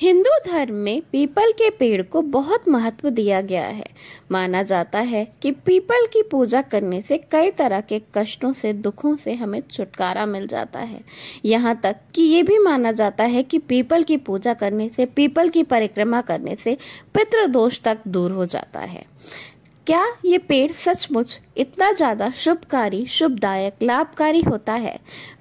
हिंदू धर्म में पीपल के पेड़ को बहुत महत्व दिया गया है माना जाता है कि पीपल की पूजा करने से कई तरह के कष्टों से दुखों से हमें छुटकारा मिल जाता है यहाँ तक कि ये भी माना जाता है कि पीपल की पूजा करने से पीपल की परिक्रमा करने से पितृदोष तक दूर हो जाता है क्या ये पेड़ सचमुच इतना ज़्यादा शुभकारी शुभदायक लाभकारी होता है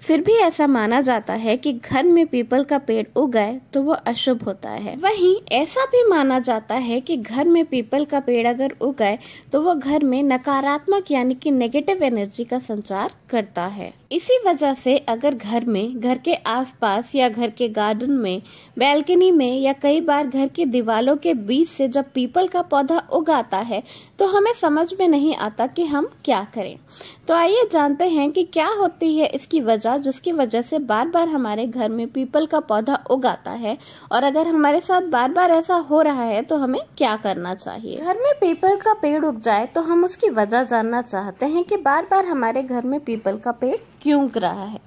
फिर भी ऐसा माना जाता है कि घर में पीपल का पेड़ उगाए तो वो अशुभ होता है वहीं ऐसा भी माना जाता है कि घर में पीपल का पेड़ अगर उगाए तो वो घर में नकारात्मक यानी कि नेगेटिव एनर्जी का संचार करता है इसी वजह से अगर घर में घर के आसपास या घर के गार्डन में बैल्कनी में या कई बार घर की दीवारों के बीच से जब पीपल का पौधा उगाता है तो हमें समझ में नहीं आता कि हम क्या करें तो आइए जानते हैं कि क्या होती है इसकी वजह जिसकी वजह से बार बार हमारे घर में पीपल का पौधा उगाता है और अगर हमारे साथ बार बार ऐसा हो रहा है तो हमें क्या करना चाहिए घर में पीपल का पेड़ उग जाए तो हम उसकी वजह जानना चाहते हैं कि बार बार हमारे घर में पीपल का पेड़ क्यों रहा है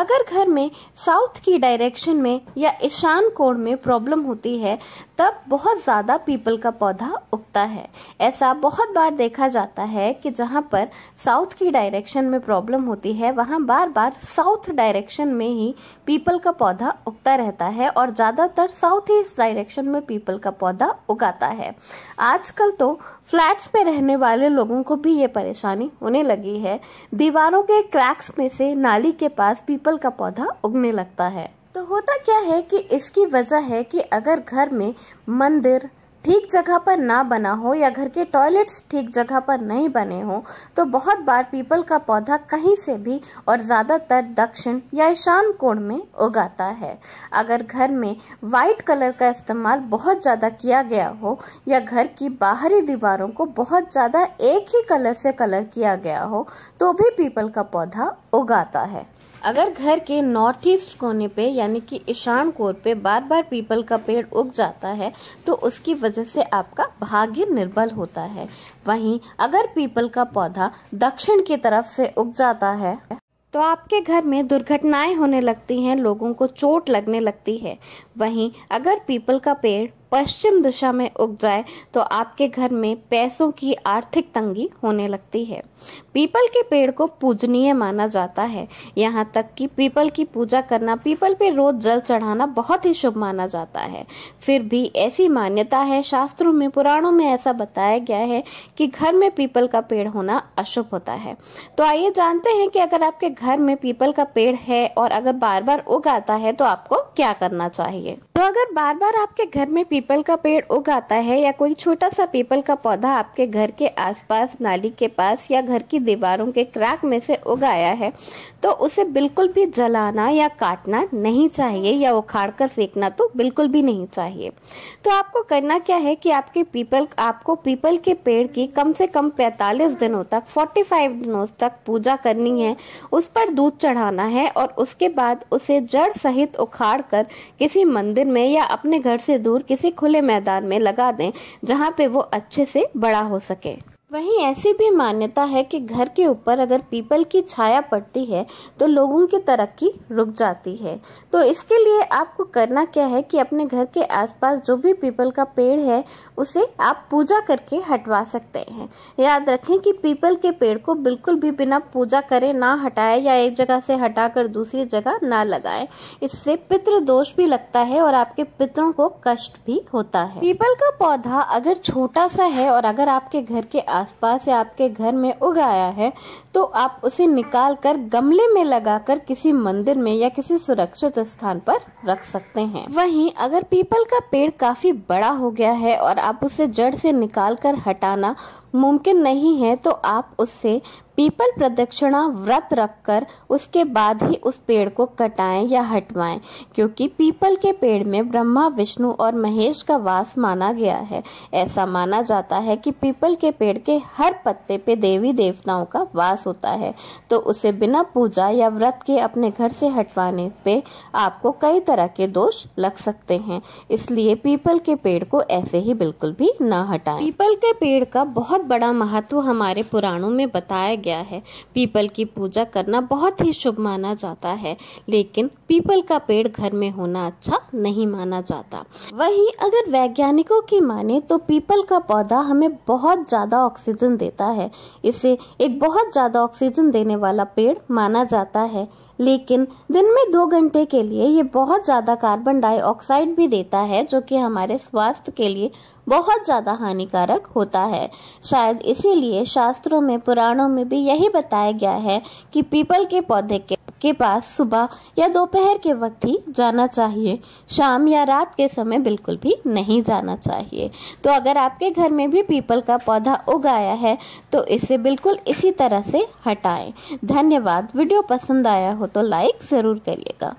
अगर घर में साउथ की डायरेक्शन में या ईशान कोण में प्रॉब्लम होती है तब बहुत ज़्यादा पीपल का पौधा उगता है ऐसा बहुत बार देखा जाता है कि जहाँ पर साउथ की डायरेक्शन में प्रॉब्लम होती है वहाँ बार बार साउथ डायरेक्शन में ही पीपल का पौधा उगता रहता है और ज़्यादातर साउथ ईस्ट डायरेक्शन में पीपल का पौधा उगाता है आजकल तो फ्लैट्स में रहने वाले लोगों को भी ये परेशानी होने लगी है दीवारों के क्रैक्स में से नाली के पास पीपल का पौधा उगने लगता है तो होता क्या है कि इसकी वजह है कि अगर घर में मंदिर ठीक जगह पर ना बना हो या घर के टॉयलेट्स ठीक जगह पर नहीं बने हो तो बहुत बार पीपल का पौधा कहीं से भी और ज़्यादातर दक्षिण या ईशान कोण में उगाता है अगर घर में वाइट कलर का इस्तेमाल बहुत ज़्यादा किया गया हो या घर की बाहरी दीवारों को बहुत ज़्यादा एक ही कलर से कलर किया गया हो तो भी पीपल का पौधा उगाता है अगर घर के नॉर्थ ईस्ट कोने पे यानी कि ईशान कोर पे बार बार पीपल का पेड़ उग जाता है तो उसकी वजह से आपका भाग्य निर्बल होता है वहीं अगर पीपल का पौधा दक्षिण की तरफ से उग जाता है तो आपके घर में दुर्घटनाएं होने लगती हैं लोगों को चोट लगने लगती है वहीं अगर पीपल का पेड़ पश्चिम दिशा में उग जाए तो आपके घर में पैसों की आर्थिक तंगी होने लगती है पीपल के पेड़ को पूजनीय माना जाता है यहाँ तक कि पीपल की पूजा करना पीपल पे रोज जल चढ़ाना बहुत ही शुभ माना जाता है फिर भी ऐसी मान्यता है शास्त्रों में पुराणों में ऐसा बताया गया है कि घर में पीपल का पेड़ होना अशुभ होता है तो आइए जानते हैं कि अगर आपके घर में पीपल का पेड़ है और अगर बार बार उग आता है तो आपको क्या करना चाहिए तो अगर बार बार आपके घर में पीपल का पेड़ उगाता है या कोई छोटा सा पीपल का पौधा आपके घर के आसपास नाली के पास या घर की दीवारों के क्रैक में से उगाया है तो उसे बिल्कुल भी जलाना या काटना नहीं चाहिए या उखाड़ कर फेंकना तो बिल्कुल भी नहीं चाहिए तो आपको करना क्या है कि आपके पीपल आपको पीपल के पेड़ की कम से कम पैंतालीस दिनों तक फोर्टी फाइव दिनों तक पूजा करनी है उस पर दूध चढ़ाना है और उसके बाद उसे जड़ सहित उखाड़ कर किसी मंदिर में या अपने घर से दूर किसी खुले मैदान में लगा दें जहाँ पे वो अच्छे से बड़ा हो सके वहीं ऐसी भी मान्यता है कि घर के ऊपर अगर पीपल की छाया पड़ती है तो लोगों की तरक्की रुक जाती है तो इसके लिए आपको करना क्या है कि अपने घर के आसपास जो भी पीपल का पेड़ है उसे आप पूजा करके हटवा सकते हैं याद रखें कि पीपल के पेड़ को बिल्कुल भी बिना पूजा करे ना हटाए या एक जगह से हटाकर दूसरी जगह ना लगाए इससे पितृ दोष भी लगता है और आपके पितरों को कष्ट भी होता है पीपल का पौधा अगर छोटा सा है और अगर आपके घर के आसपास या आपके घर में उगाया है तो आप उसे निकाल कर गमले में लगाकर किसी मंदिर में या किसी सुरक्षित स्थान पर रख सकते हैं वहीं अगर पीपल का पेड़ काफी बड़ा हो गया है और आप उसे जड़ से निकाल कर हटाना मुमकिन नहीं है तो आप उससे पीपल प्रदक्षिणा व्रत रखकर उसके बाद ही उस पेड़ को कटाएं या हटवाएं क्योंकि पीपल के पेड़ में ब्रह्मा विष्णु और महेश का वास माना गया है ऐसा माना जाता है कि पीपल के पेड़ के हर पत्ते पे देवी देवताओं का वास होता है तो उसे बिना पूजा या व्रत के अपने घर से हटवाने पे आपको कई तरह के दोष लग सकते हैं इसलिए पीपल के पेड़ को ऐसे ही बिल्कुल भी ना हटाएं पीपल के पेड़ का बहुत बड़ा महत्व हमारे पुराणों में बताया गया गया है पीपल की पूजा करना बहुत ही शुभ माना जाता है लेकिन पीपल का पेड़ घर में होना अच्छा नहीं माना जाता वहीं अगर वैज्ञानिकों की माने तो पीपल का पौधा हमें बहुत ज़्यादा ऑक्सीजन देता है इसे एक बहुत ज़्यादा ऑक्सीजन देने वाला पेड़ माना जाता है लेकिन दिन में दो घंटे के लिए ये बहुत ज़्यादा कार्बन डाइऑक्साइड भी देता है जो कि हमारे स्वास्थ्य के लिए बहुत ज़्यादा हानिकारक होता है शायद इसीलिए शास्त्रों में पुराणों में भी यही बताया गया है कि पीपल के पौधे के के पास सुबह या दोपहर के वक्त ही जाना चाहिए शाम या रात के समय बिल्कुल भी नहीं जाना चाहिए तो अगर आपके घर में भी पीपल का पौधा उगाया है तो इसे बिल्कुल इसी तरह से हटाएं धन्यवाद वीडियो पसंद आया हो तो लाइक ज़रूर करिएगा